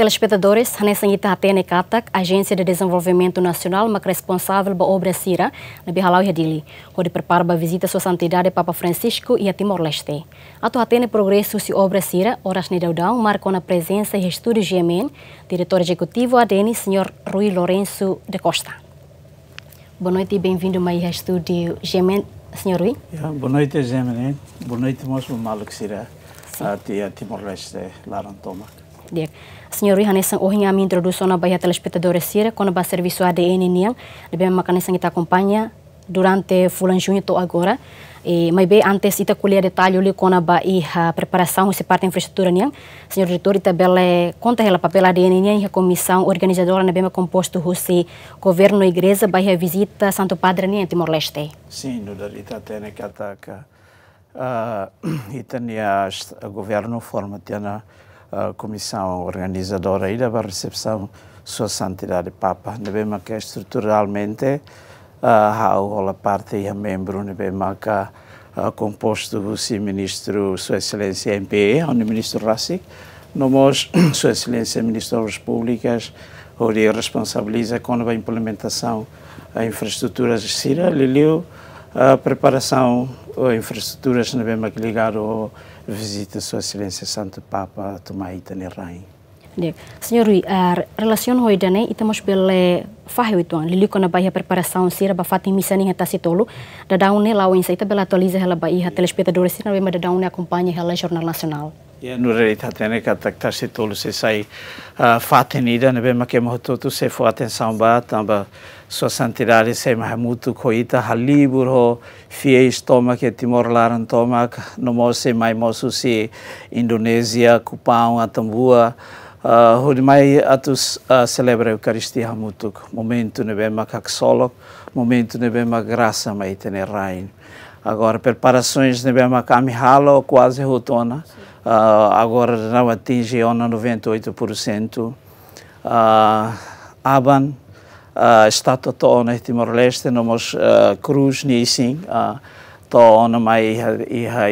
Telespectadores, nessa ita Catac, Katak, Agência de Desenvolvimento Nacional, mas responsável pela obra Sira, na Bihalau Yadili, onde prepara a visita Sua Santidade Papa Francisco e a Timor-Leste. Ato atene Progresso se obra Sira, horas Nidaudão, marcou na presença e estúdio GMN, diretor executivo ADENI, Sr. Rui Lourenço de Costa. Boa noite e bem-vindo mais ao estúdio GMN, Sr. Rui. Yeah, boa noite, GMN. Boa noite, moço Maluk Sira, a Timor-Leste, lá no Toma. Yeah. Senhor Hanesan Ohinha me introdução na Bahia Telespectadores Sira, quando vai serviço ADN Niang, deve macanesan que acompanha durante fulan junho to agora. E, mas bem, antes de colher detalhes ali com a Bahia preparação e parte infraestrutura Niang, Senhor Diretor, e também conta o papel ADN Niang e a comissão organizadora na bem composto Rússia, governo e igreja, Bahia visita Santo Padre em Timor-Leste. Sim, Duda, e tem que atacar. Uh, e tenha o governo forma, tenha a comissão organizadora e da recepção sua santidade Papa. Devemos que é estruturalmente a uh, parte e a membro devemos que uh, composto o ministro sua excelência MPE, o ministro Rassi, nós sua excelência ministro das Públicas, onde responsabiliza com a implementação a infraestruturas de Cira, Liliu, a preparação a infraestruturas devemos ligar ao visita a sua excelência Santo Papa a tomar Ita Nerai. Senhor Rui, a eh, relação hoje da Nei, estamos pela Fahe Oituan, lhe liga na Bahia Preparação, se ela bafata em missa nem ha Tacitolo, da Dauné lá o ensaio, ela atualiza ela Bahia, telespectadores, se não é, mas da Dauné acompanha ela Jornal Nacional. nu realitate ne ka takta se tolu se sai fatenida ne que make mohototu se fo atenção ba tamba sua santidade se mahmutu coita halibur ho fie estoma que timor laran tomak no mo se mai mo se indonesia kupau atambua Uh, mai atus celebra Eucaristia hamutuk. Momento ne bema er kak solok, momento ne bema er graça mai tene rain. Agora, preparações ne bema er kamihalo quase rotona. Sim. Ah, agora não atinge a 98%. Uh, Aban, uh, ah, estátua to na Timor-Leste, nós uh, ah, cruz nisim, uh, to na mai iha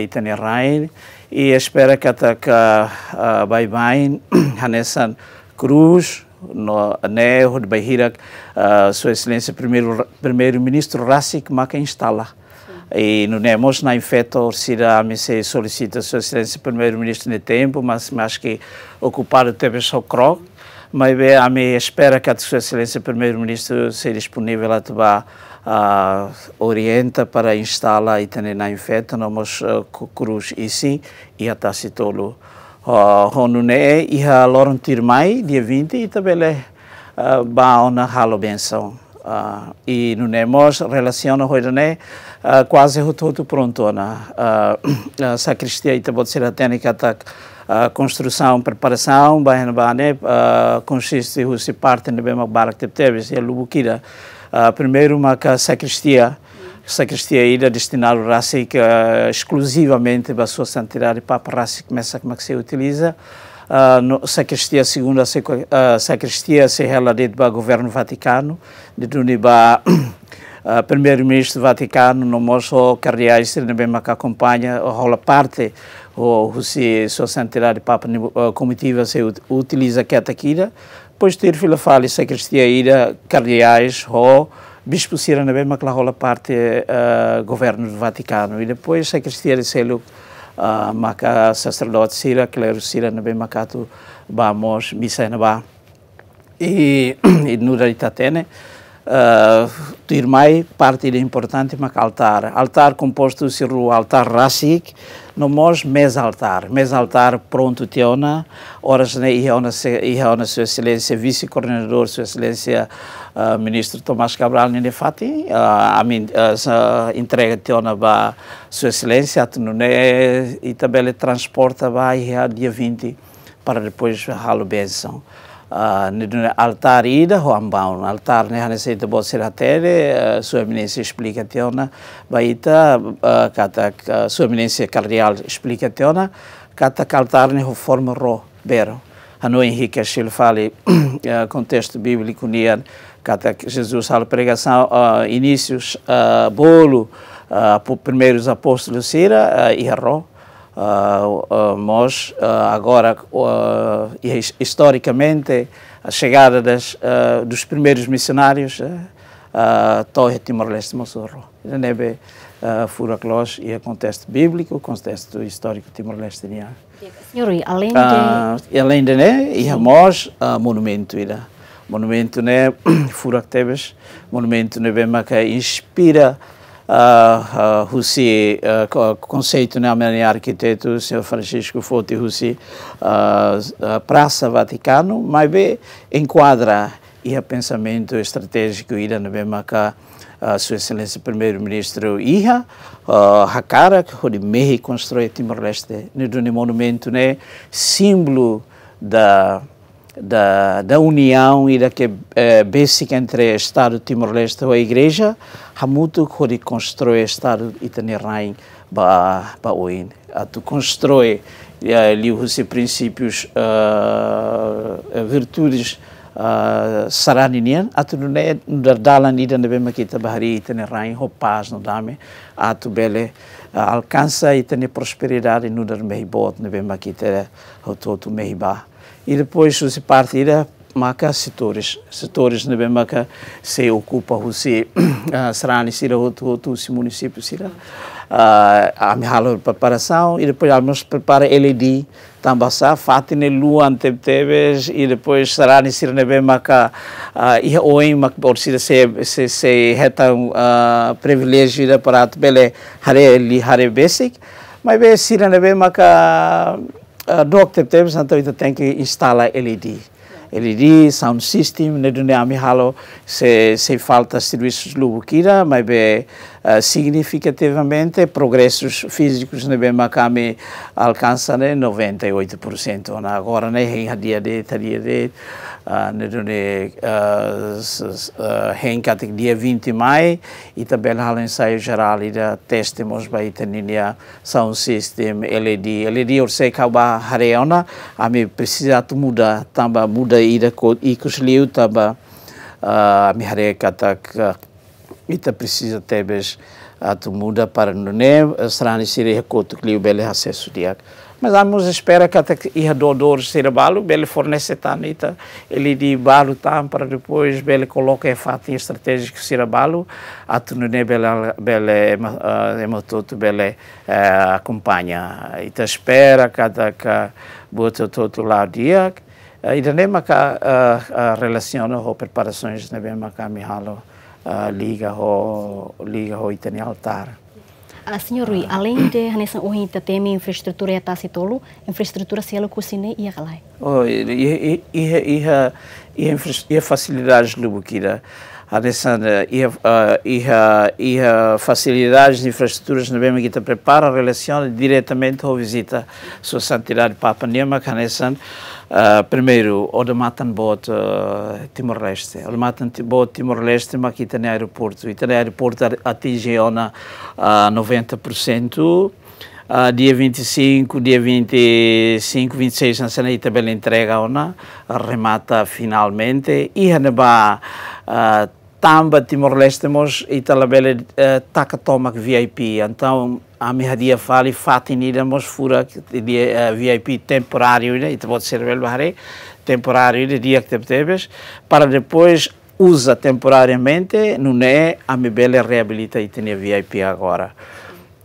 e espera que até ka uh, bai bain, hanesan cruz, no né, de Bahira, uh, sua excelência primeiro, primeiro ministro Rasik Maka instala e não é né, na infeta se a missa solicita sua excelência primeiro-ministro no tempo mas mas que ocupar o tempo é só croc mas bem a minha espera que a sua excelência primeiro-ministro seja disponível a tubar Uh, orienta para instalar e ter na infeta nós uh, eh, cruz e sim e a tacitolo uh, é e a loron tirmai dia 20 e também le uh, eh, baona halo benção uh, ah, e nunemos relaciona hoje né ah, quase todo pronto na ah, ah, sacristia e então pode ser a técnica da construção preparação bem né? no bane uh, consiste em parte de bem barak teve teve é lubukira primeiro uma sacristia sacristia ida destinada racic exclusivamente para sua santidade papa racic é, messa é que se utiliza Uh, no, sacristia segunda sacristia se related para governo vaticano de Duniba uh, primeiro-ministro do Vaticano, não mostra que reais bem que acompanha rola parte, ou se sua santidade Papa uh, comitiva se utiliza que ataquida, é pois ter fila fala se é cristia ira cardeais ou bispo Cira na mesma que rola parte uh, governo do Vaticano e depois se é cristia se ele uh, maca sacerdote Cira, clero Cira na mesma que vamos missa na e e nura itatene Uh, ah, tirmai parte importante macaltar. Altar altar composto siru altar no rasik, altar mesaltar. altar pronto teona, horas ne iona se iona sua excelência vice coordenador sua excelência uh, ah, ministro Tomás Cabral Nenefati, uh, ah, a min uh, entrega teona ba sua excelência atnune e também transporta ba dia 20 para depois ralo benção nidune altar ida ho ambaun altar ne hane se tebo seratere sua eminência explicationa baita kata sua eminência cardeal explicationa kata altar ne ho forma ro bero hanu Henrique Achille fale contexto bíblico nian kata Jesus al pregação inícios bolo por primeiros apóstolos sira e ro ah, ah, nós ah, agora, historicamente, a chegada das, dos primeiros missionários, Torre Timor-Leste Mossorro. Nebe Clós e o contexto bíblico, o contexto histórico Timor-Leste. Né? Senhor, além de... além de, né, e a nós, monumento, ida monumento né fura Teves monumento né bem que inspira uh, ah, rússia ah, Russi, uh, ah, conceito né, arquiteto, o senhor Francisco Foti Russi, uh, Praça Vaticano, mas bem enquadra e a é pensamento estratégico ira na mesma cá a sua excelência primeiro-ministro Iha, uh, Hakara, que o México constrói Timor-Leste, no né, um monumento, né, símbolo da da, da união e da que eh, basic entre o Estado Timor-Leste e a Igreja, há muito que constrói o Estado Itanirrain para o oin. A ah, tu constrói eh, ali os princípios, uh, virtudes uh, saraninian, a ah, tu não é, é dalan ida na é bem aqui tabahari tá Itanirrain, o paz no dame, a ah, tu bele alcança e tem prosperidade no dar é meibot, na bem aqui tere, ho todo meibah e depois se partirá maca setores setores na bem se ocupa o se ah, serani sira outro outro se município sira ah, a minha preparação e depois almoço prepara LED tambassa fatine lua antepteves e depois será sira na bem maka ah, e oim mac por se se se reta privilégio da para bele hare li hare basic mas ve sira na bem Uh, dok tep tep santo ito tenki instala LED. LED sound system ne dunia mi halo se se falta servisus lubukira mai be uh, Eh, significativamente, progressos físicos na mesma alcançam 98%. Né, agora, né, em dia de, dia de, uh, né, dia 20 de maio, e também há ensaio geral da testemos vai ter sound system LED. LED, eu sei que é a me precisa mudar, também muda e da cor, e que os liu também ita precisa a tu muda para nem nune serani sire rekoto clio bele acesso dia mas amos espera que até que ia doador ser balo bele fornece tanita ele de balo tam para depois bele coloca fato estratégico ser balo a tu atu nune bele bele ah, emototo bele ah, acompanha ita espera que até que bota todo lado dia ah, e nem maca relaciona ou preparações nem bem a maca mihalo uh, liga ho liga ho itani altar. Ah, senhor Rui, além de nessa ohinta tem infraestrutura e tasi tolo, infraestrutura se ela cocine e galai. Oh, e e e e e facilidades no bukira. Alessandra, eh, e eh, e facilidades e infraestruturas no é mesmo que te prepara relação diretamente ao visita sua santidade Papa Nema, que Alessandra, Uh, primeiro, Odamatan Bot uh, ah, Timor-Leste. o Odamatan Bot Timor-Leste, aqui tem aeroporto. E tem aeroporto atinge a uh, 90%. Uh, dia 25, dia 25, 26, na cena também entrega ona, remata finalmente. E Haneba uh, Tamba Timor-Leste, mas Italabela uh, eh, taca toma é VIP. Então, a Ami hadia fali fatinira mosfura dia VIP eh, temporário, né? Itu então pode ser barre, é temporário de né? dia que tebes para depois usa temporariamente, não é né, a minha bela reabilita e tinha VIP agora.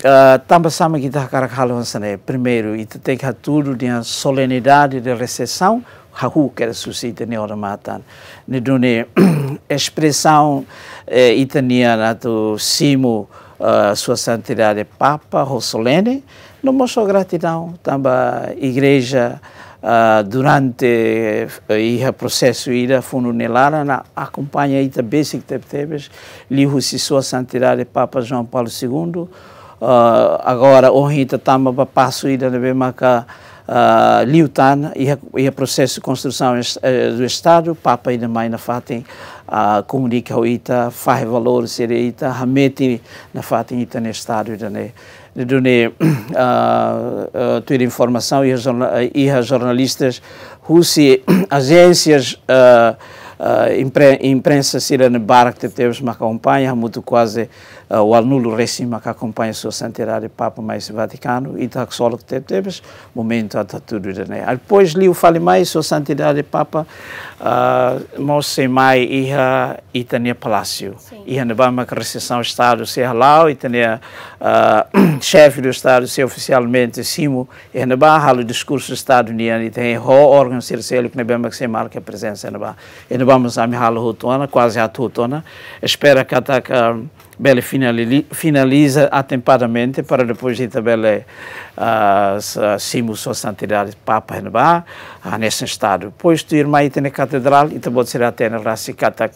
Eh, Também sabe que está caracalhando né? primeiro, e tem que tudo de solenidade de recessão, hahu que ressuscita ne ormatan ne dune expressão eh, itania nato simo uh, Sua Santidade é Papa Rossolene, nos mostrou gratidão também à Igreja uh, durante o eh, processo ida funerária na acompanha ita basic tebes lhe Sua Santidade é Papa João Paulo II uh, ah, agora honrita também passo ida na bemaca uh, ah, Liutana e o e a processo de construção eh, do Estado, Papa e mais na fátima uh, comunica o ITA, faz valor ser ITA, remete na Fatim ITA no Estado e também de donei uh, uh, tua informação e a, e a jornalistas, russas, agências uh, ah, uh, ah, imprensa, imprensa sirene barco que temos me acompanha muito quase ah, o Arnulo Recima, que acompanha sua santidade Papa mais Vaticano, e da solo que teve, momento até tudo né. Depois li o fale mais sua santidade Papa, uh, mais ia e tinha palácio. e no Bama que recessão Estado se lá, e tinha uh, ah, chefe do Estado se oficialmente simo, e na Bama o discurso do Estado niano, e tem o órgão circelo que no Bama que se marca a presença no Bama. E no Bama se amihalo rotona, quase a tutona, espera que ataca Belle finaliza atempadamente para depois ir Belle a Simo Sua Santidade Papa Renova, nesse estado. Depois tu irmã ir na catedral, e também será até na Racicata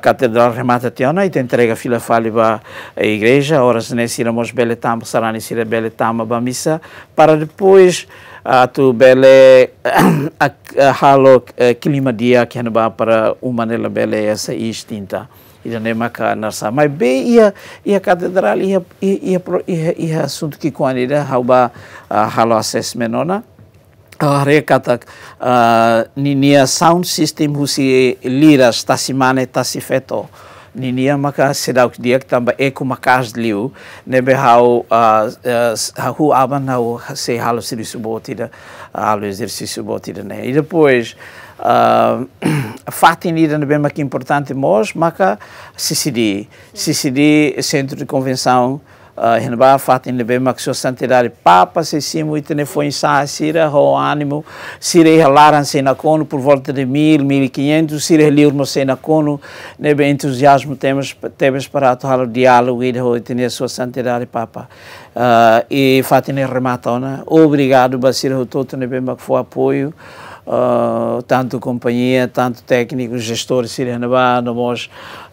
Catedral Remata Tiana, e te entrega fila fale para a igreja, horas nesse irmãos Bele Tamba, Sarani Sira Bele Tamba, para missa, para depois atu bele halo eh, clima dia que para uma nela bele essa extinta ia nem maca narsa mas bem ia ia katedral ia ia ia ia assunto que com anira hauba halo assessment ona Hare kata ninia sound system husi lira stasimane tasifeto ninia maka sedauk diak tamba eku makas liu nebe hau hu aban hau se halo serviço subotida halo exercício botida né e depois ah, fatin ida na bem aqui importante mos maca CCD CCD Centro de Convenção ah, Renova fatin na bem que sua santidade Papa se simu e tene foi sa sira ro ânimo sira halaran se na cono por volta de mil mil quinhentos sira liur mo se na cono ne né, bem entusiasmo temos temos para atuar o diálogo né, ah, e ho tene sua santidade Papa e fatin rematona obrigado basira ho todo ne bem que foi apoio uh, tanto companhia, tanto técnico, gestor Sirena Bano,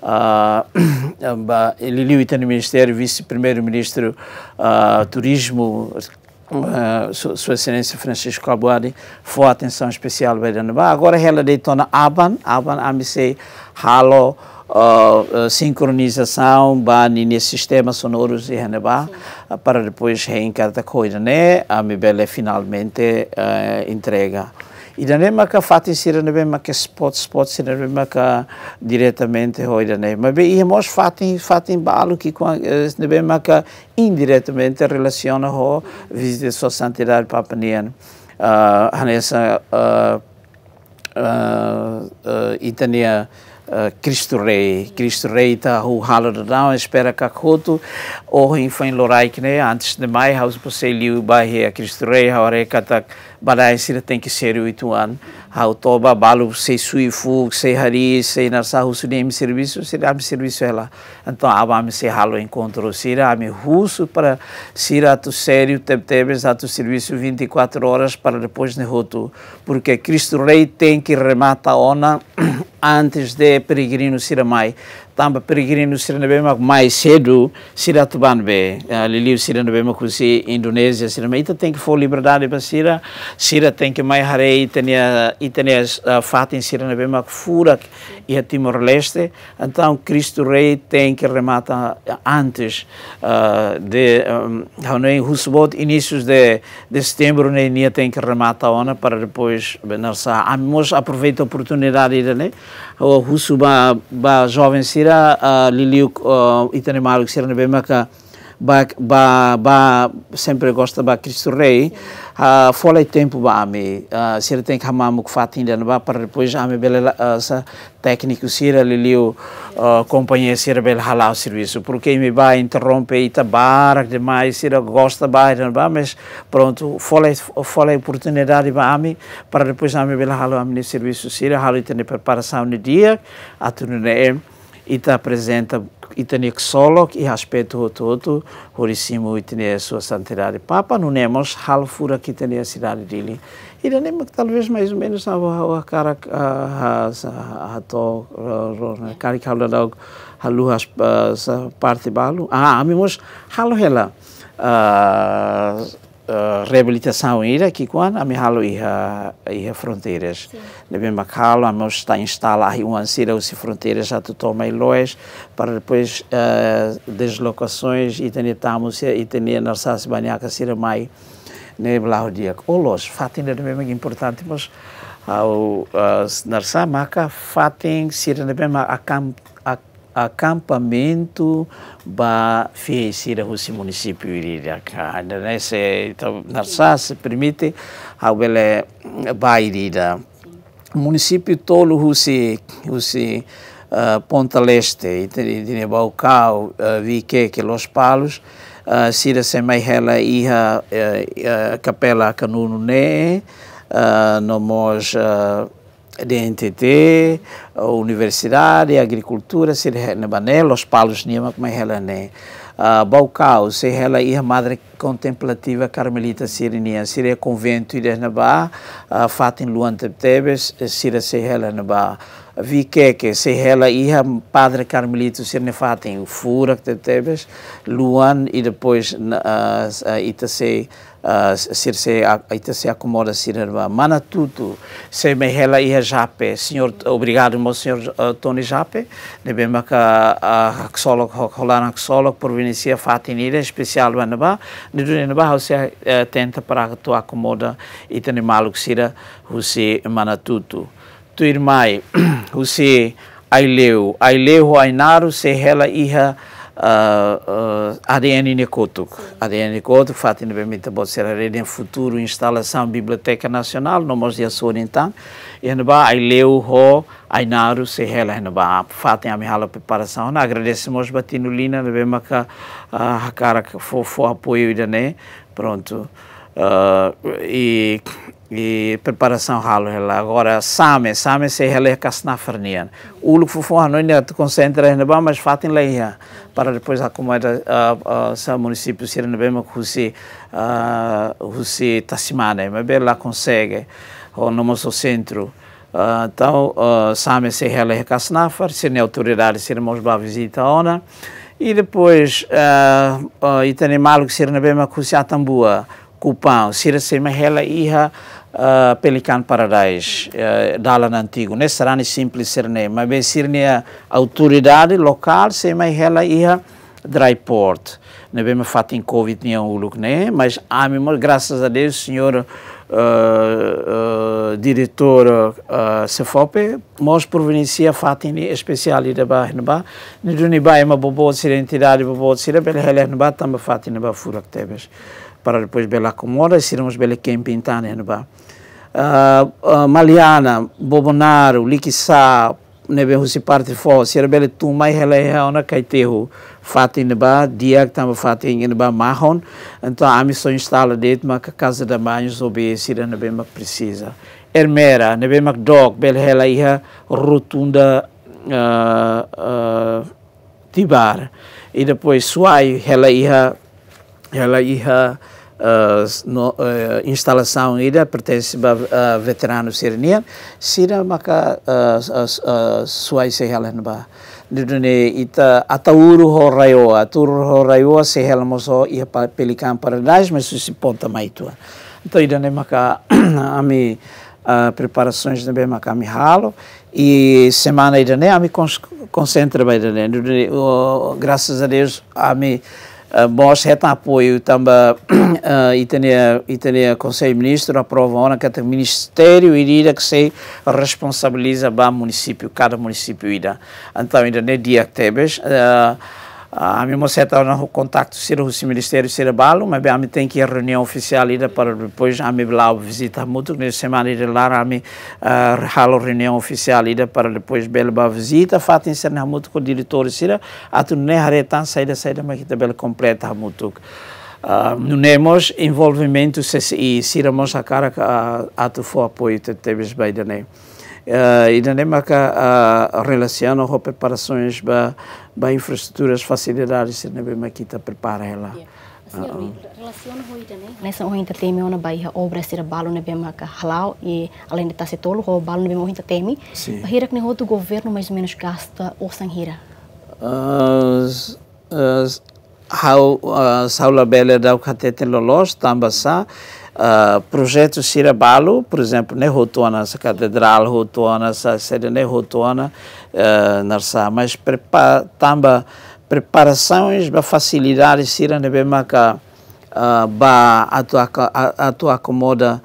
ah, no Liliu Itano Ministério, vice-primeiro-ministro uh, Turismo, Uh, sua, sua Excelência Francisco Albuari foi atenção especial para Neba. Agora ela deitona ABAN, ABAN AMC, Halo, uh, uh, sincronização, bani nesse sistema sonoro e Reneba, para depois a coisa, né? A Mibele finalmente entrega. Idanay fatin sira na maca spot spot sira na maca diretamente ho idanay. mas bem irmos fatin fatin balo que na bem eh, maka indiretamente relaciona ho visita sua santidade Papa Nian. Uh, ah, nessa uh, ah, uh, ah, uh, itania ah, Cristo Rei. Cristo Rei está o halo de não, espera cacoto, ou em fim loraikne, antes de mais, você liu bairro a Cristo Rei, a hora que está, tem que ser oito anos. हाउ तोबा बालू से सुई फूक से हरी से नरसा हुसने में serviço será me serviço ela então aba me se halo encontro será me russo para será tu sério tem teve exato serviço 24 horas para depois de roto porque Cristo Rei tem que remata ona antes de peregrino ser mai tamba peregrino siranabema mais cedo sira tubanbe eh, liliu siranabema kusi Indonésia sira ita tem que for liberdade para sira sira tem que mais hare tenia e eh, tenia fato em siranabema fura e a Timor Leste então Cristo Rei tem que remata antes eh, de em Husbot inícios de de setembro nem né, tem que remata ona para depois benarsa a aproveita a oportunidade né o Husuba jovem sira Liliu, Liliuk Itane Maluk bem Nebemaka ba, ba, ba sempre gosta ba Cristo Rei uh, tempo ba ame uh, sira tem o que fatin dan ba para depois ame bela uh, sa técnico a liliu companheira companhia sira bela halau serviço porque me ba interrompe e tabarak demais sir gosta ba dan ba mas pronto folha folha oportunidade ba ame para depois ame bela halau ame serviço sira halau tem preparação no dia atuno ne é ita apresenta tem xolok e respeito o todo, por isso tenho a sua santidade Papa, não temos halfura que tenho a cidade dele. E daí talvez mais ou menos a cara a a to né? cara que o da halu as parte balu. Ah, amigos, halo hela. Eh, reabilitação ira que quando a mihalo e a fronteiras leve macalo a mos está instalar um ansira os fronteiras a tu toma e para depois uh, deslocações e tenetamos e tenia narsas baniaca sira mai ne né, o olos fatina é bem importante mas ao ah, ah, narsamaca fatin sira de a camp acampamento ba fiesira husi municipio iriraka dan então, se narsas permite awele ba o município tolo o uh, ah, Ponta Leste e de Nebaucau, uh, ah, Viqueque, Los Palos, uh, Sira Semaihela iha uh, uh, Capela Canuno Ne, uh, nomos uh, DNTT, a universidade, a agricultura, se é bané, os palos nima é como é ela né. Uh, ah, Balcau, se ela é madre contemplativa carmelita sirinia, se é convento e desnabá, uh, ah, fatin luan tebes, se se ela nabá. Vi que se ela padre carmelito se ne fatin fura tebes, luan e depois uh, uh, Uh, sir se aita se acomoda sir irmã mana tudo se me hela ia jape senhor obrigado meu senhor eh, Tony Jape de bem maca a xolog holan xolog provincia fatinira especial banaba de dune ba você eh, tenta para tu acomoda itani maluk sira husi mana tudo tu irmãe você aileu aileu Ainaro se hela ia uh, ah, ADN ah, Necotuk. ADN Necotuk, Fatina Bemita Botserarede, em futuro, instalação Biblioteca Nacional, no Mons de Açor, então, e ainda aí leu o Ainaru se rela ainda vai, Fatina Mihala preparação, na agradecemos Batinulina, na bem que a cara que foi apoio, né, pronto uh, preparação halo hela agora same same se hela kasna é o ulu fofo hano ne concentra ne ba mas fatin leia para depois acomodar uh, uh, sa município ser ne bem kusi uh, husi tasimane mas lá consegue o no nosso centro Uh, então, uh, Same se na kasnafar, é se ne autoridade se vai ba visita ona. E depois, uh, uh, e tem malo que ser na bema a Tambua Kupang, sira sema hela iha uh, pelikan paradise uh, dalan antigo né serani simples serne mas bem sirne autoridade local sema hela iha dry port né bem me fato em covid nem uluk né mas a ah, mim graças a Deus senhor Uh, uh, diretor uh, Cefope, nós provincia fatin especialidade ba neba, ni é? É, é uma boa bobo sira boa bobo sira bel hele neba é? tamba fatin neba furak tebes para depois bela comora, seremos bela quem pintar, né, ba. Uh, ah, uh, ah, Maliana, Bobonaro, Liquissá, nebe husi parte fo sir bele tu mai hele ha ona é né, kai te hu fatin ne ba diak tam tá, fatin ne ba mahon então ami so instala det ma ka casa da banho sobe sir ne bem precisa ermera ne bem dog bel hela iha é rotunda uh, uh, tibar e depois suai hela iha é hela iha eh, no, eh, instalação ida pertence a veterano sirnian sira maka eh, suai sehelan ba dudune ita atauru ho rayo atauru ho rayo sehel moso ia pelikan paradise mas se ponta mai tua então idane maka ami Uh, preparações também Macami Halo e semana Idané, a me concentra bem Idané. Graças a Deus, a Bosh eh, heta é apoio também e eh, itania itania conselho de Ministros aprova ona que ministério irida que se responsabiliza o município cada município irá então ainda ne dia tebes uh, eh, a ah, mimo se torna o contato com o Ministério Cerebalo, mas a tem que ir reunião oficial ainda para depois a mim lá visita muito, na semana de lá a mim ah, ralo reunião oficial ainda para depois bela visita, fato encerrar muito com o diretor Cira, a tu a aretan saída saída, mas que também completa muito. Ah, não temos envolvimento se e Cira mostra cara a tu for apoio, teve bem, né? Uh, e na Dinamarca uh, relaciona ou preparações para infraestruturas, facilidades, se não aqui está prepara ela. Assim, ah, ah. É? Nessa hora ainda tem uma baixa obra é ser balo na né, bem halau e além de estar tá se tolo o balo na né, bem ainda tem. Hira que o governo mais ou menos gasta o sanhira. How saula bela é da o catete lolos tambassa. Uh, ah, projeto Cirabalo, por exemplo, ne rotona sa catedral rotona essa série ne rotona uh, ah, narsa, mas prepa, tamba preparações para facilitar sira ne bema ka uh, ah, ba atuaka atu acomoda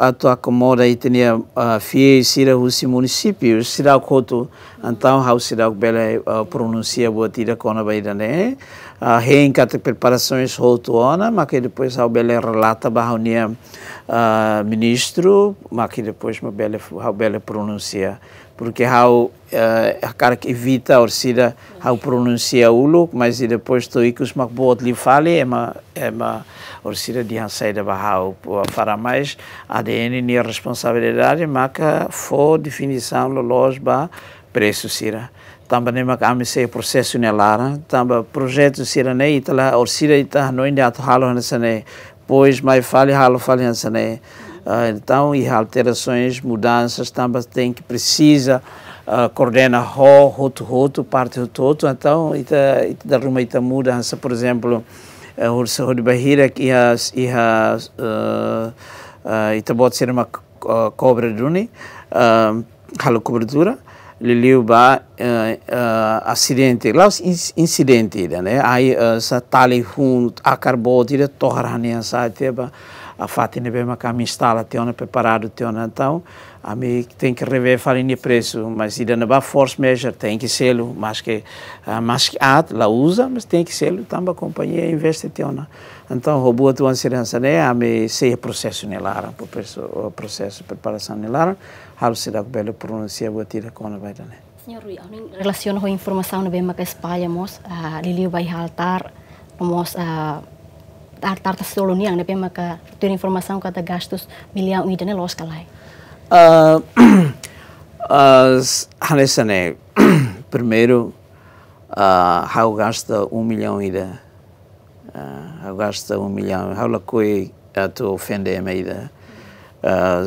a tua acomoda e tinha a fie sira os municípios sira koto então how sira bela uh, pronuncia boa tira kona baidane a uh, de preparações rotuona, mas que depois a Bela relata a reunião uh, ah, ministro, mas que depois Bela a Bela pronuncia. Porque a eh, é cara que evita a orsida a pronuncia o look, mas depois tu icus os boat lhe fale, é uma é uma orsida de ansaida barrau para mais ADN a responsabilidade, mas que for definição do lojba preço sira também nem mas a se processo nelara também projeto sirane itala or sira ita no inde at halo hansane pois mais fale halo fale hansane ah, então e alterações mudanças também tem que precisa uh, coordena ho roto roto parte roto roto então ita ita da ruma ita muda hansa por exemplo eh, o uh, de bahira que ia ia ah, ita pode ser uma cobra duni uh, halo cobertura liliu ba uh, eh, uh, eh, acidente laus incidente né aí uh, sa telefone a carbote da torrane sa te a fatine be ma cam instala preparado teona então a mim tem que rever farinha preço, mas se não vai force measure, tem que ser, mas que uh, mas que a lá usa, mas tem que ser, também então a companhia investe tiona. Né? Então, o a tua inserança, né? A mim sei o processo nelara, né, o processo de preparação nelara, né, há o cidade que belo pronuncia, vou tirar com a baita, né? Senhor Rui, em relação com a informação que bem que espalha, a Lili vai altar mos, a tartar da Solonian, bem que ter informação que gastos milhão e de nelos calai. Uh, as, Hanesane, ah, é, primeiro, uh, Raul gasta um milhão ida. Uh, Raul gasta um milhão. Raul acoi a tua ofenda é a ida. Uh,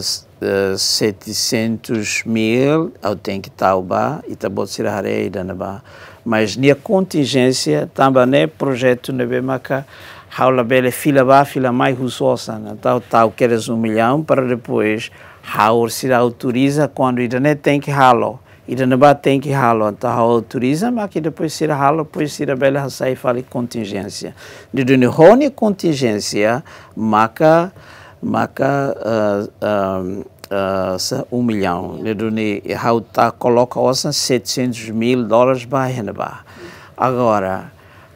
700 mil eu tem que bar e tá a tirarei da neba. Mas nia contingência também né projeto nebe maca Raul bele é fila ba fila mais né tal tal queres um milhão para depois Raul se autoriza quando Idane tem que ralo. Idane tem que ralo. Então Raul autoriza, mas que depois se ralo, depois se a bela sair e fala contingência. De Dune Rony contingência, maca, maca uh, uh, um milhão. De Dune Raul tá, coloca 700 mil dólares para é renovar. Agora,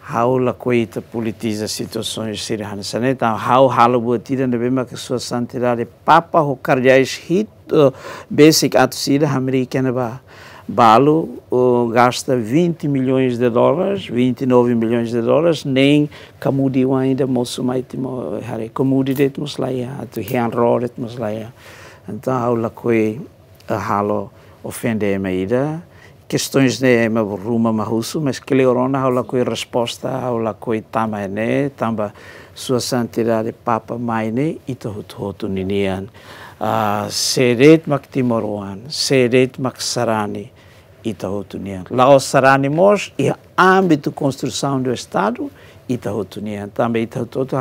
how la coita politiza situações sirianas. Então, how hala buatida na bema que sua santidade papa ho cardeais hit uh, basic atusida americana ba. Balo uh, gasta 20 milhões de dólares, 29 milhões de dólares, nem kamudi ainda moço maitimo hare kamudi detmos laia, atu hian ro detmos laia. Então, how la coi uh, halo ofende meida questões de ruma mahusu, mas que leorona aula coi resposta aula coi tamaene, tamba sua santidade papa maine itahut hotu ninian. Uh, ah, seret mak timoruan, seret mak sarani itahut ninian. Lao sarani mos e âmbito construção do estado também ninian. Tamba itahut hotu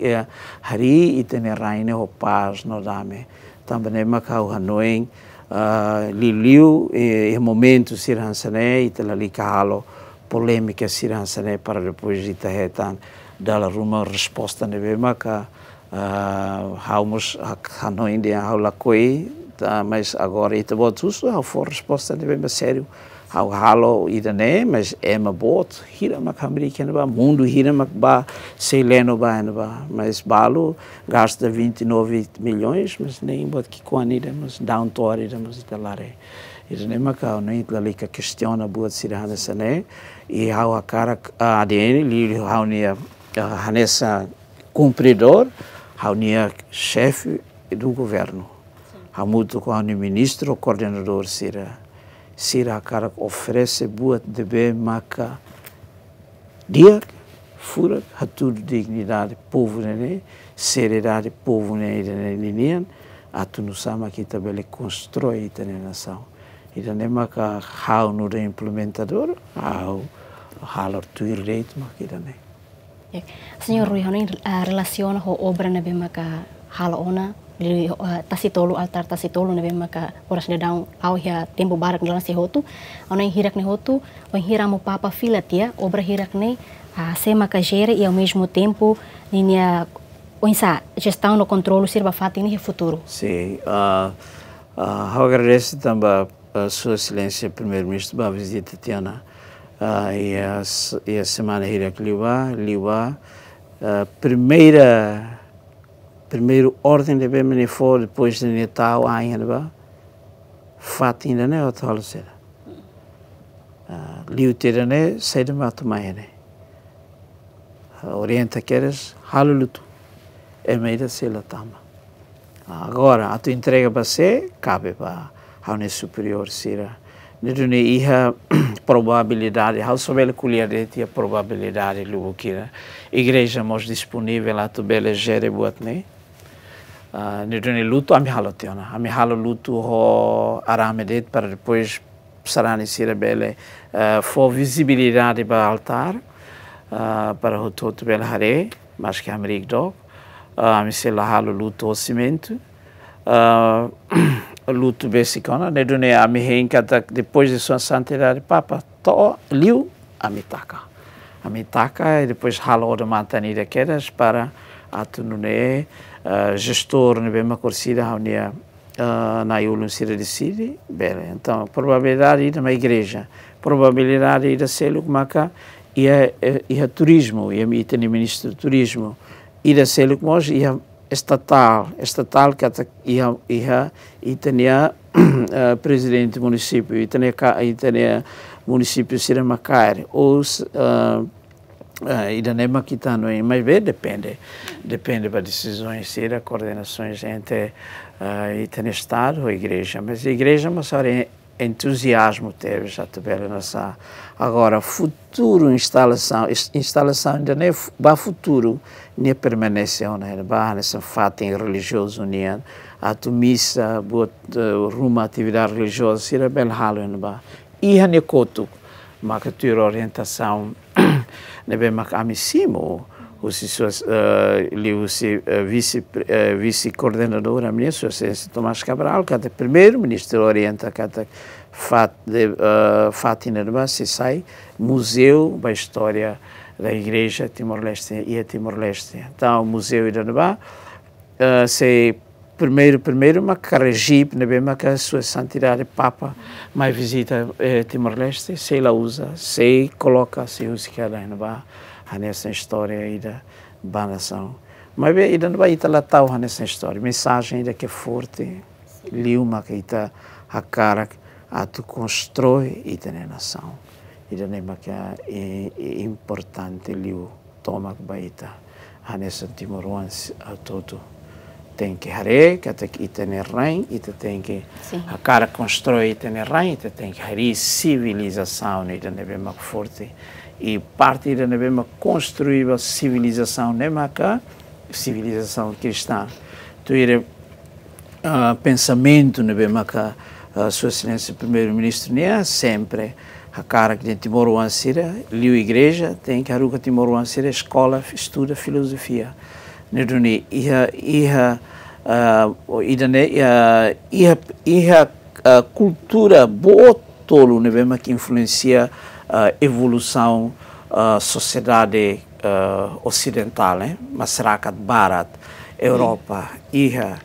é hari itene raine o paz no dame. Tamba ne makau hanoeng uh, liliu e eh, momento sir hansane itala likalo polêmica sir hansane para depois de tahetan dala ruma resposta ne bema ka uh, haumus hanoin de haula koi tá, mas agora ita botus a for resposta ne bema sério hau halo i da ne mas e ma bot hira ma kamri kena ba mundo hira ma ba sei leno ba ena ba mas balo gasta 29 milhões mas nem bot ki kwani da mas down tori da mas italare Isso nem Macau, nem Itlalica questiona boa cidade sané e hau a cara a ADN li hau a hanessa cumpridor, hau nia chefe do governo. Há muito com o ministro, coordenador, será. Sira Karak oferece de bem maca dia fura hatur dignidade povo nene, seriedade povo nene nene, atu no sama que também constrói a nação. E também maka hau no implementador, hau halar tuir reit maka também. Senhor Rui, relaciona a obra na bem maka halona li uh, eh, tasitolu altar tasitolu na maka oras de down au hia tempo barak dalam se hotu ona hirak ne hotu o hiramo papa filatia obra hirak ne a ah, se maka gere e ao mesmo tempo ninia oinsa gestão no controlo sirva fati ni futuro sim sí. uh, uh, ah, agradeço ah, também a sua excelência primeiro-ministro ba visita tiana uh, e, a, e a semana hirak liwa liwa uh, primeira primeiro ordem de Bemenifor, depois de Natal, ainda Ainba, Fatina ne Otolsera. Liutera ne é, Sedematumaia ne. Né? Ah, orienta queres, Halulutu, Emeida é Selatama. Ah, agora, a tua entrega para ser, cabe para a União Superior, será Sira. Nedune iha probabilidade, hau sobele kuliade tia probabilidade lubukira. Né? Igreja mos disponível a tu bele jere né Nerone luto a mihala teona. A mihala luto ho aramedet para depois sarani sirabele for visibilidade para altar para o todo bel hare, mas que amrig dog. A misela halo luto o cimento. luto besicona, Nerone a mihenka depois de sua santidade papa, to liu a mitaka. A mitaka e depois halo de mantanida quedas para atu atunune uh, eh, gestor ne bem acorcida haunia uh, eh, na iulun sira de sidi bele então probabilidade da igreja probabilidade da seluk maka ia eh, ia turismo ia mi tem ministro de turismo ida seluk mos ia estatal estatal que ia ia e uh, presidente do município e tinha e tinha município sira macar ou uh, Uh, ah, Iranema aqui em mais bem, depende. Depende das decisões, se era coordenações entre uh, ah, Itane Estado ou Igreja. Mas a Igreja, mas olha, entusiasmo teve já tiveram nessa. Agora, futuro instalação, instalação ainda nem para é futuro, nem permanece, né? Bah, nessa fato em religioso, união é. a missa, bot, rumo à atividade religiosa, será bem ralo, né? E a Nekotuk, uma orientação Nebemak Amissimo, ali o eh, eh, eh, vice-coordenador a minha associação Tomás Cabral, que é o primeiro-ministro orienta que é Fatina Irmã, se sai museu da história da igreja Timor-Leste e a Timor-Leste. Então, o museu Irmã, se primeiro, primeiro, uma carregip, na bem, que sua santidade Papa, mais visita eh, Timor-Leste, sei lá usa, sei coloca, se usa que ela não vai, nessa história aí da, da nação. Mas ainda não vai estar lá tal nessa história, mensagem ainda que é forte, uma que está a cara, a tu constrói e tem a nação. E daí que é, é, é importante liu toma que vai ir a nessa Timor-Leste a todo tem que hare, que tem que ter rain, e te tem que a cara constrói e ter rain, e te tem que hare civilização, e tem bem forte. E parte então, da bem mais construir a civilização, né, maca civilização cristã. Tu ira uh, pensamento né, bem maca a ah, sua excelência primeiro-ministro né, sempre a cara que tem Timor-Leste, liu igreja, tem que a Timor-Leste escola estuda filosofia niruni iha iha uh, idane uh, iha iha uh, cultura botolo nevema que influencia a uh, evolução uh, sociedade uh, ocidental, eh? mas será que barat Europa iha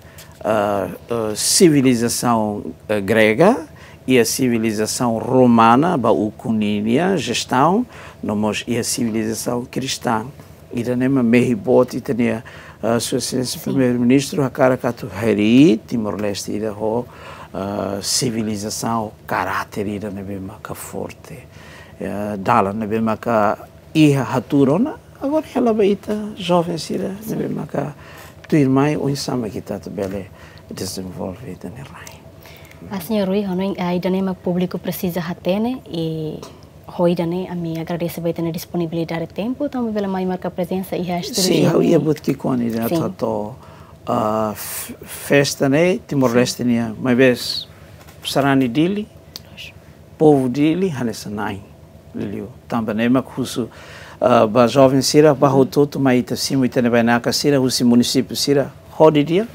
uh, uh civilização uh, grega e a civilização romana, ba ucuninia, gestão, nomos, e a civilização cristã. Iranema Mehibot e tinha a sua excelência primeiro-ministro a cara tu Katuheri, Timor-Leste e ho civilização, caráter Iranema ka forte. Dala Nebema ka iha haturona, agora ela baita jovem Sira Nebema ka tu irmã o insama que está bele desenvolvida na rai. A Senhor Rui, a Iranema público precisa hatene e hoidane a mí agradece vai tener disponibilidade de tempo também pela mãe marca presença e resto sim eu ia botar com ele na tato a festa né Timor Leste né mas vez sarani dili povo dili hanesanai liliu também né mas cusu uh, ba jovem sira ba mm-hmm. hototo mai tasimo itene vai na casira o município sira hodidia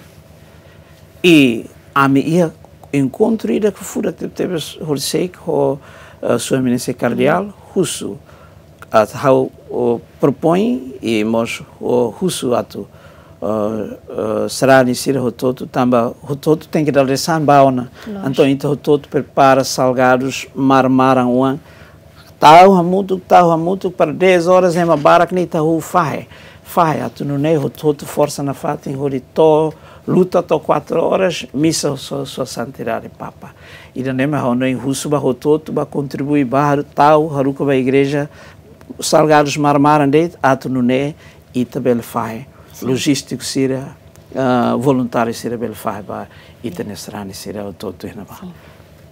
e a minha encontro ida que fura teve horsei ho a Sua Eminência Cardeal Russo at how propõe e mos o Russo atu ah, ah, será nisir rototo tamba rototo tem que dar de sambaona então então rototo prepara salgados marmaram um tal hamuto tal hamuto para 10 horas é uma barra que nem o fahe fahe atu não é rototo força na fata em luta até quatro horas, missa sua, sua santidade, Papa. E não é mais em russo, barro todo, ba contribui, barro tal, haruka ba igreja, salgados marmarande, ato no né, e também faz. Logístico sira, uh, voluntário sira, bel faz, ba, e tenestrane tá sira, o todo, ba.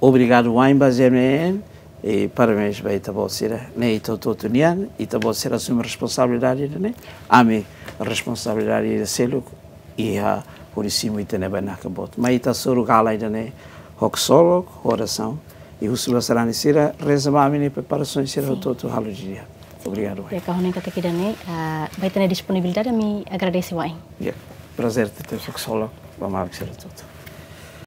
Obrigado, Wain Bazemen, e parabéns, ba, e tabo sira, né, e todo, tunian, né, e tabo tá sira assume responsabilidade, né, né. ame responsabilidade de selo, e a Purisimu e Tenebanakabot. Maita Suru Galaidane, Roxolog, oração. E o Sula Sarani Sira, rezamamini preparações Sira Rototo Halogia. Obrigado. E a Kahoninka Tekidane, vai ter disponibilidade, me agradece, Wai. Prazer te ter, Roxolog. Vamos abrir Sira Rototo.